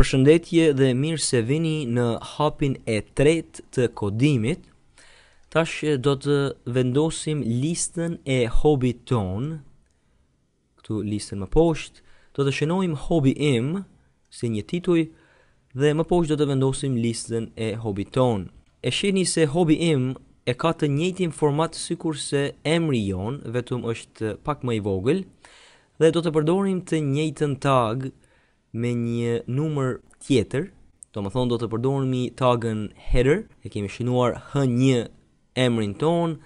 Përshëndetje dhe mirë se vini në hapin e tret të kodimit Tash do të vendosim listën e hobi ton Këtu listën më poshtë Do të shenojmë hobi im Si një tituj Dhe më poshtë do të vendosim listën e hobi ton E sheni se hobi im e ka të njëtim format sikur se emri jon Vetum është pak më i vogël Dhe do të përdorim të njëtën tag me një numër tjetër, do më thonë do të përdojnëmi tagën header, e kemi shinuar h1 emrin ton,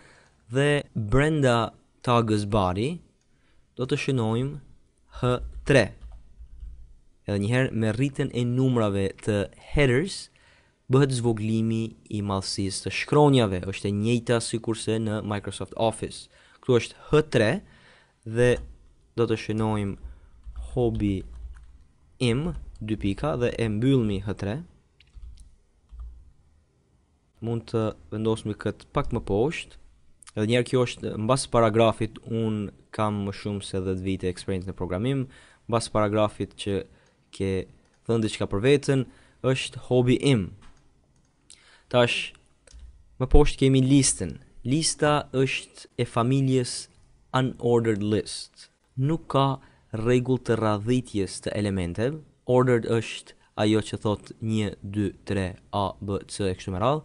dhe brenda tagës body, do të shinojm h3. Edhe njëherë me rritën e numrave të headers, bëhet zvoglimi i malsis të shkronjave, është e njëta si kurse në Microsoft Office. Këtu është h3 dhe do të shinojmë hobi im, dy pika, dhe e mbyllmi h3, mund të vendosmi këtë pak më poshtë, edhe njerë kjo është, në basë paragrafit, unë kam më shumë se 10 vite eksperiencë në programim, në basë paragrafit që ke thëndi që ka për vetën, është hobi im. Tash, më poshtë kemi listën. Lista është e familjes unordered list. Nuk ka rregull të radhitjes të elementeve, ordered është ajo që thot 1 2 3 a b c e kështu me radh,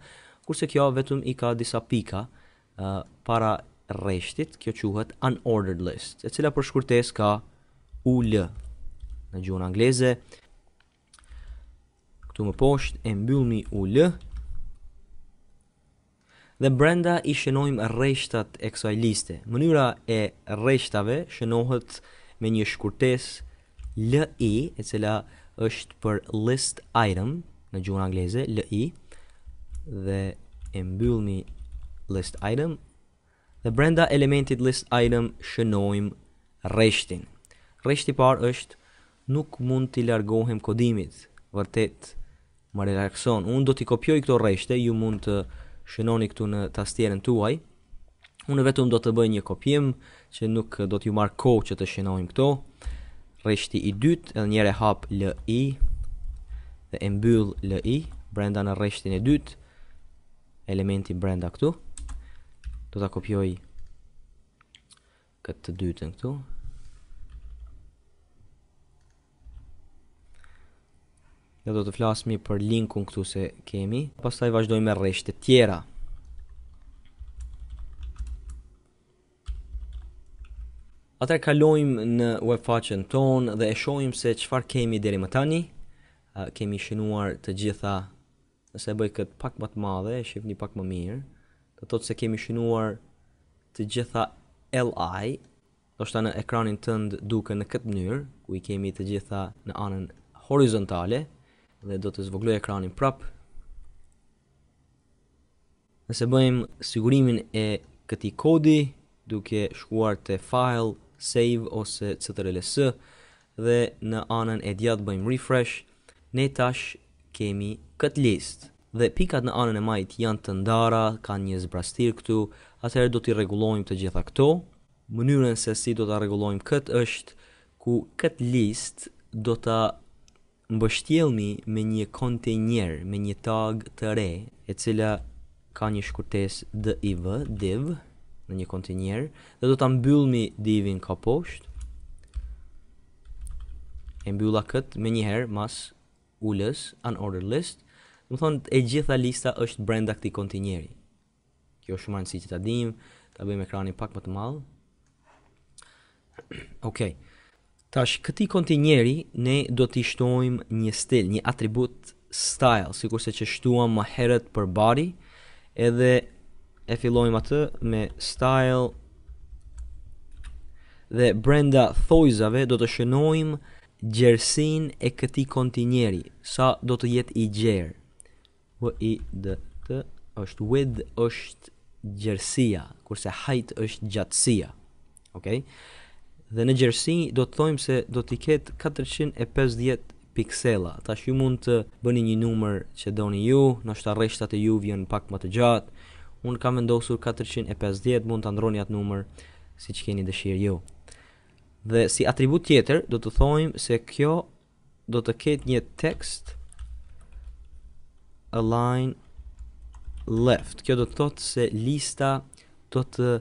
kurse kjo vetëm i ka disa pika uh, para rreshtit, kjo quhet unordered list, e cila për shkurtesë ka ul në gjuhën angleze. Ktu më poshtë e mbyllni ul. Dhe brenda i shënojmë rreshtat e kësaj liste. Mënyra e rreshtave shënohet me një shkurtes LI, e cila është për list item në gjuhën angleze, LI dhe e mbyllni list item dhe brenda elementit list item shënojmë rreshtin. Rreshti i parë është nuk mund t'i largohem kodimit. Vërtet më relakson. Unë do t'i kopjoj këto rreshte, ju mund të shënoni këtu në tastierën tuaj. Unë vetëm do të bëj një kopjim që nuk do t'ju marr kohë që të shënojmë këto. Rreshti i dytë, edhe një herë hap LI dhe e mbyll LI brenda në rreshtin e dytë elementi brenda këtu. Do ta kopjoj këtë të dytën këtu. Ja do të flasmi për linkun këtu se kemi, pastaj vazhdojmë me rreshtet tjera. Atër kalojmë në webfaqen tonë dhe e shojmë se qëfar kemi deri më tani. kemi shenuar të gjitha, nëse bëj këtë pak më të madhe, e një pak më mirë. Të thotë se kemi shenuar të gjitha LI, do shta në ekranin tëndë duke në këtë mënyrë, ku i kemi të gjitha në anën horizontale, dhe do të zvogloj ekranin prapë. Nëse bëjmë sigurimin e këti kodi, duke shkuar të file, save ose ctrls dhe në anën e djatë bëjmë refresh, ne tash kemi këtë list. Dhe pikat në anën e majt janë të ndara, kanë një zbrastir këtu, atëherë do t'i regulojmë të gjitha këto. Mënyrën se si do t'a regulojmë këtë është ku këtë list do t'a mbështjelmi me një kontenjer, me një tag të re, e cila ka një shkurtes div, div, në një kontinjer dhe do ta mbyllmi divin ka poshtë. E mbylla kët me njëherë mas ulës an order list. Do thonë e gjitha lista është brenda këtij kontinjeri. Kjo është shumë e rëndësishme ta dim, ta bëjmë ekranin pak më të madh. Ok, Tash këtij kontinjeri ne do t'i shtojmë një stil, një atribut style, sikurse që shtuam më herët për body, edhe e fillojmë atë me style dhe brenda thojzave do të shënojmë gjersin e këti kontinjeri, sa do të jetë i gjerë. W i d t është width është gjersia, kurse height është gjatësia. Okej? Dhe në gjersi do të thojmë se do të ketë 450 piksela. Tash ju mund të bëni një numër që doni ju, nështë arreshtat e ju vjen pak më të gjatë, Unë kam vendosur 450, mund të ndroni atë numër si që keni dëshirë jo. Dhe si atribut tjetër, do të thojmë se kjo do të ketë një tekst align left. Kjo do të thotë se lista do të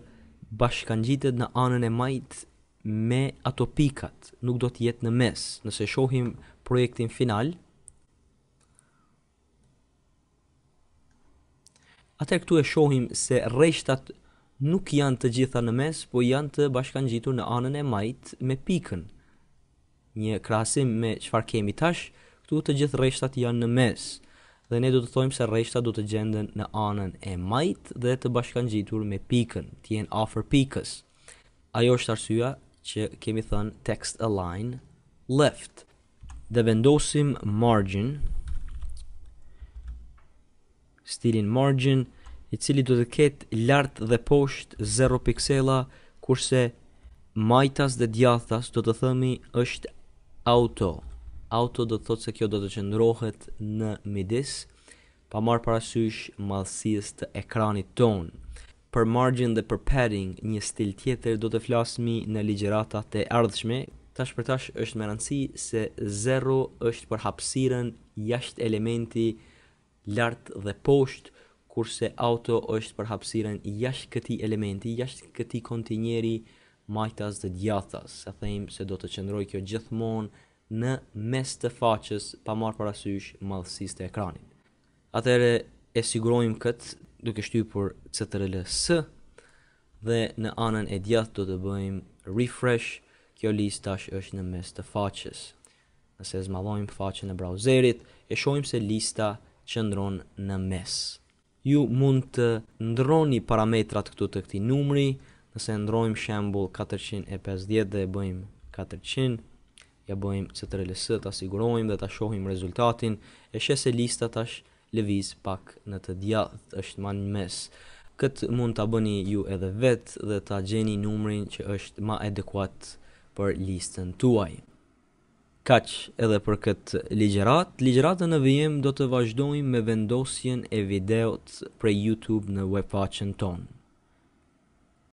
bashkan gjitët në anën e majtë me ato pikat, nuk do të jetë në mes. Nëse shohim projektin final, Atë këtu e shohim se rreshtat nuk janë të gjitha në mes, por janë të bashkangjitur në anën e majt me pikën. Një krasim me çfarë kemi tash, këtu të gjithë rreshtat janë në mes dhe ne do të thojmë se rreshtat do të gjenden në anën e majt dhe të bashkangjitur me pikën, të jenë afër pikës. Ajo është arsyeja që kemi thënë text align left. Dhe vendosim margin Stilin margin, i cili do të ketë lartë dhe poshtë 0 piksela, kurse majtas dhe djathas do të thëmi është auto. Auto do të thotë se kjo do të qëndrohet në midis, pa marë parasysh madhësijës të ekranit tonë. Për margin dhe për padding, një stil tjetër do të flasmi në ligjerata të ardhshme. Tash për tash është me rëndësi se 0 është për hapsiren jashtë elementi lartë dhe poshtë, kurse auto është për hapsiren jashtë këti elementi, jashtë këti kontinjeri majtas dhe djathas. Se thejmë se do të qëndroj kjo gjithmonë në mes të faqës pa marë parasysh madhësis të ekranit. Atere e sigurojmë këtë duke shtyë për CTRL S dhe në anën e djathë do të bëjmë refresh, kjo list tash është në mes të faqës. Nëse zmalojmë faqën e browserit, e shojmë se lista është qëndron në mes. Ju mund të ndroni parametrat këtu të këti numri, nëse ndrojmë shembul 450 dhe e bëjmë 400, ja bëjmë së të relesë, të asigurojmë dhe të shohim rezultatin, e shese lista të ashtë lëviz pak në të djathë, është ma në mes. Këtë mund të abëni ju edhe vetë dhe të gjeni numrin që është ma adekuat për listën tuaj kaq edhe për kët ligjrat. e në vijim do të vazhdojmë me vendosjen e videot për YouTube në webfaqen tonë.